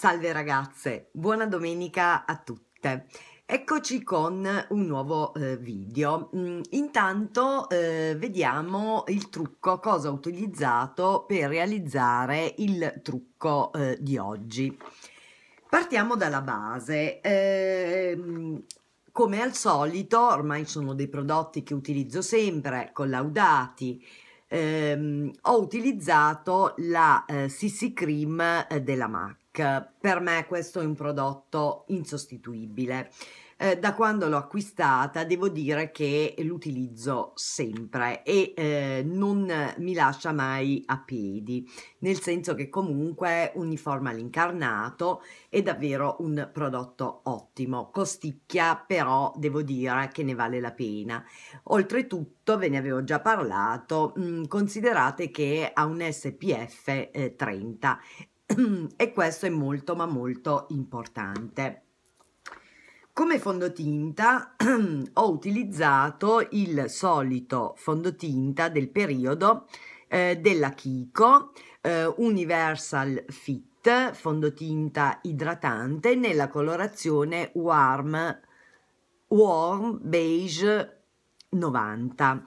Salve ragazze, buona domenica a tutte. Eccoci con un nuovo eh, video. Mm, intanto eh, vediamo il trucco, cosa ho utilizzato per realizzare il trucco eh, di oggi. Partiamo dalla base. Ehm, come al solito, ormai sono dei prodotti che utilizzo sempre, collaudati. Ehm, ho utilizzato la eh, CC Cream eh, della MAC per me questo è un prodotto insostituibile. Eh, da quando l'ho acquistata devo dire che l'utilizzo sempre e eh, non mi lascia mai a piedi, nel senso che comunque uniforme all'incarnato è davvero un prodotto ottimo, costicchia però devo dire che ne vale la pena. Oltretutto ve ne avevo già parlato, mh, mm, considerate che ha un SPF eh, 30 e questo è molto ma molto importante. Come fondotinta ho utilizzato il solito fondotinta del periodo eh, della Kiko eh, Universal Fit fondotinta idratante nella colorazione Warm, warm Beige 90.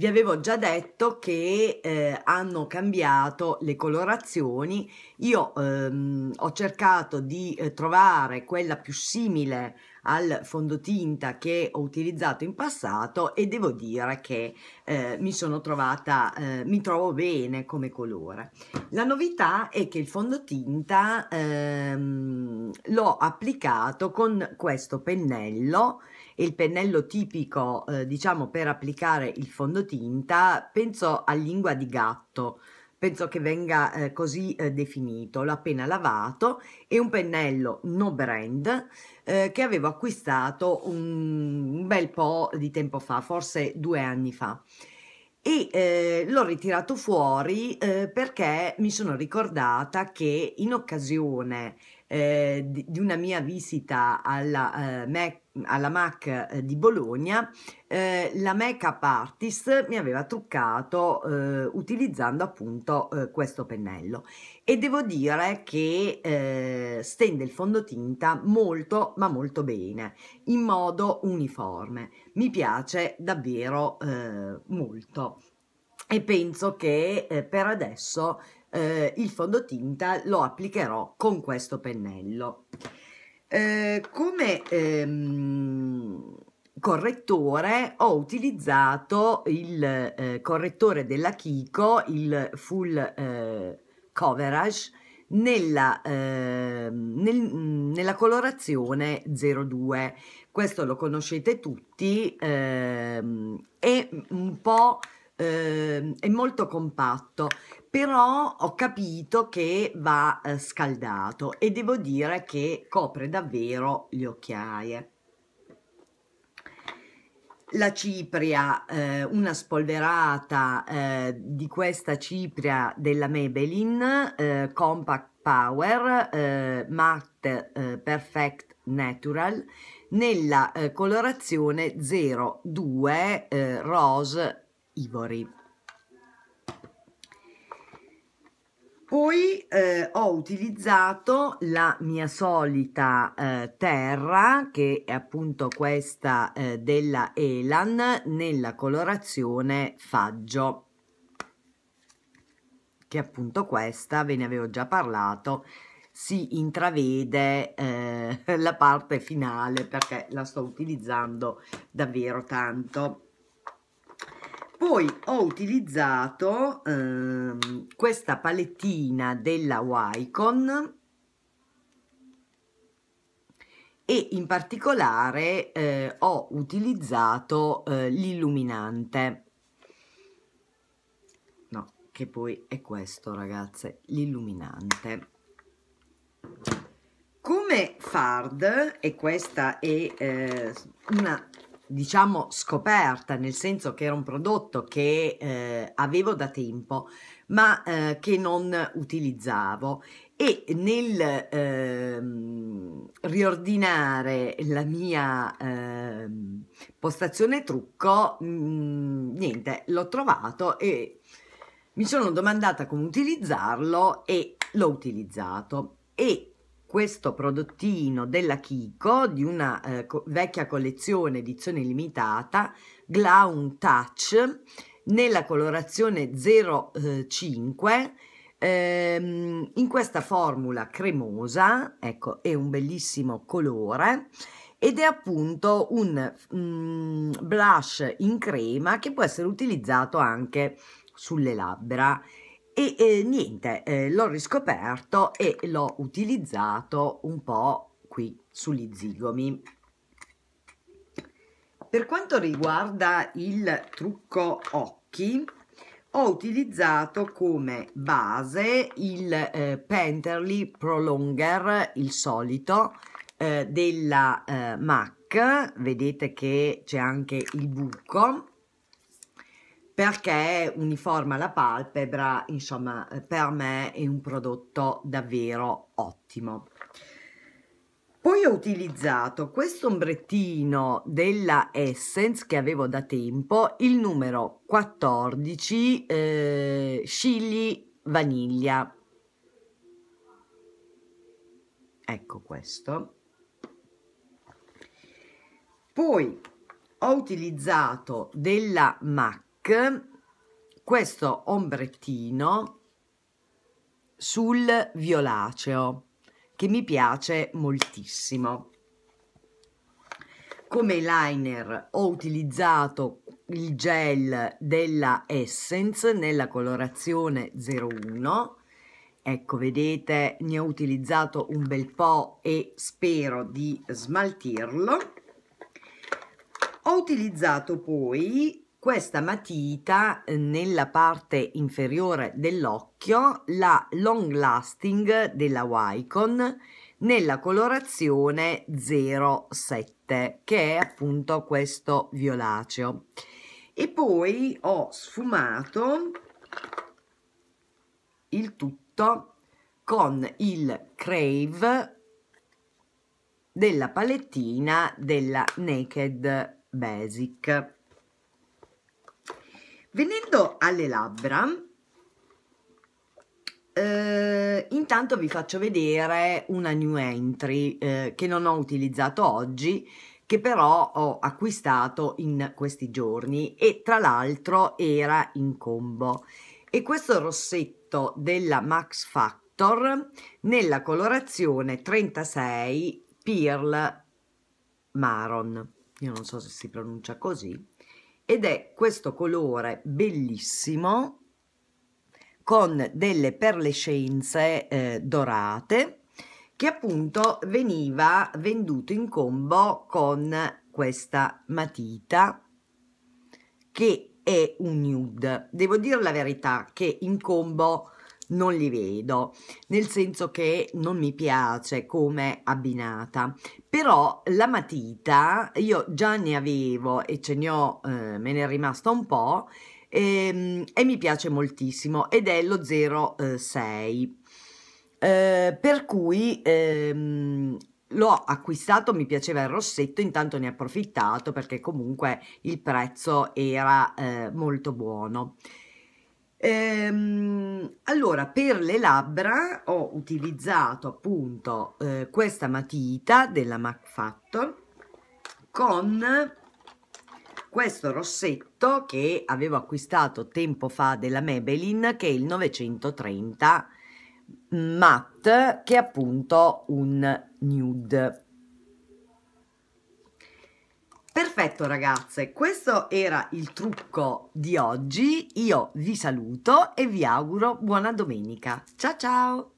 Vi avevo già detto che eh, hanno cambiato le colorazioni, io ehm, ho cercato di eh, trovare quella più simile al fondotinta che ho utilizzato in passato e devo dire che eh, mi sono trovata, eh, mi trovo bene come colore. La novità è che il fondotinta ehm, l'ho applicato con questo pennello il pennello tipico, eh, diciamo, per applicare il fondotinta, penso a lingua di gatto penso che venga eh, così eh, definito, l'ho appena lavato, è un pennello no brand eh, che avevo acquistato un, bel po' di tempo fa, forse due anni fa. E eh, l'ho ritirato fuori eh, perché mi sono ricordata che in occasione eh, di, di, una mia visita alla, eh, Mac, alla MAC eh, di Bologna, eh, la make-up artist mi aveva truccato eh, utilizzando appunto eh, questo pennello e devo dire che stende il fondotinta molto ma molto bene, in modo uniforme. Mi piace davvero molto e penso che per adesso eh, il fondotinta lo applicherò con questo pennello. Eh, come ehm, correttore ho utilizzato il eh, correttore della Kiko, il Full eh, Coverage, nella, eh, nel, mm, nella, colorazione 02. Questo lo conoscete tutti, eh, è un po' eh, è molto compatto, però ho capito che va eh, scaldato e devo dire che copre davvero le occhiaie. La cipria, eh, una spolverata eh, di questa cipria della Maybelline eh, Compact Power eh, Matte Perfect Natural nella colorazione 02 Rose Ivory. Poi eh, ho utilizzato la mia solita eh, terra, che è appunto questa eh, della Elan, nella colorazione faggio, che appunto questa, ve ne avevo già parlato, si intravede eh, la parte finale perché la sto utilizzando davvero tanto. Poi ho utilizzato ehm, questa palettina della Wicon e in particolare eh, ho utilizzato eh, l'illuminante. No, che poi è questo ragazze, l'illuminante. Come fard, e questa è eh, una diciamo scoperta, nel senso che era un prodotto che eh, avevo da tempo, ma eh, che non utilizzavo e nel ehm, riordinare la mia ehm, postazione trucco, mh, mm, niente, l'ho trovato e mi sono domandata come utilizzarlo e l'ho utilizzato e questo prodottino della Kiko di una eh, co vecchia collezione edizione limitata Glown Touch nella colorazione 05 eh, ehm, in questa formula cremosa ecco è un bellissimo colore ed è appunto un mm, blush in crema che può essere utilizzato anche sulle labbra e eh, niente, eh, l'ho riscoperto e l'ho utilizzato un po' qui sugli zigomi. Per quanto riguarda il trucco occhi, ho utilizzato come base il eh, Penterly Prolonger, il solito, eh, della eh, MAC. Vedete che c'è anche il buco perché uniforma la palpebra, insomma, eh, per me è un prodotto davvero ottimo. Poi ho utilizzato questo ombrettino della Essence che avevo da tempo, il numero 14 eh, Scigli Vaniglia. Ecco questo. Poi ho utilizzato della MAC questo ombrettino sul violaceo che mi piace moltissimo come liner ho utilizzato il gel della Essence nella colorazione 01 ecco vedete ne ho utilizzato un bel po' e spero di smaltirlo ho utilizzato poi questa matita eh, nella parte inferiore dell'occhio, la Long Lasting della Wycon nella colorazione 07 che è appunto questo violaceo e poi ho sfumato il tutto con il Crave della palettina della Naked Basic Venendo alle labbra, eh, intanto vi faccio vedere una new entry eh, che non ho utilizzato oggi, che però ho acquistato in questi giorni e tra l'altro era in combo. E questo rossetto della Max Factor nella colorazione 36 Pearl Maron. Io non so se si pronuncia così, ed è questo colore bellissimo con delle perlescenze eh, dorate che appunto veniva venduto in combo con questa matita che è un nude. Devo dire la verità che in combo non li vedo, nel senso che non mi piace come abbinata, però la matita io già ne avevo e ce ne ho, eh, me ne è rimasta un po' e, ehm, e mi piace moltissimo ed è lo 06. Eh, eh, per cui ehm, l'ho acquistato, mi piaceva il rossetto, intanto ne ho approfittato perché comunque il prezzo era eh, molto buono. Ehm, allora, per le labbra ho utilizzato appunto eh, questa matita della MAC Factor con questo rossetto che avevo acquistato tempo fa della Maybelline che è il 930 matte che è appunto un nude Perfetto ragazze, questo era il trucco di oggi, io vi saluto e vi auguro buona domenica. Ciao ciao!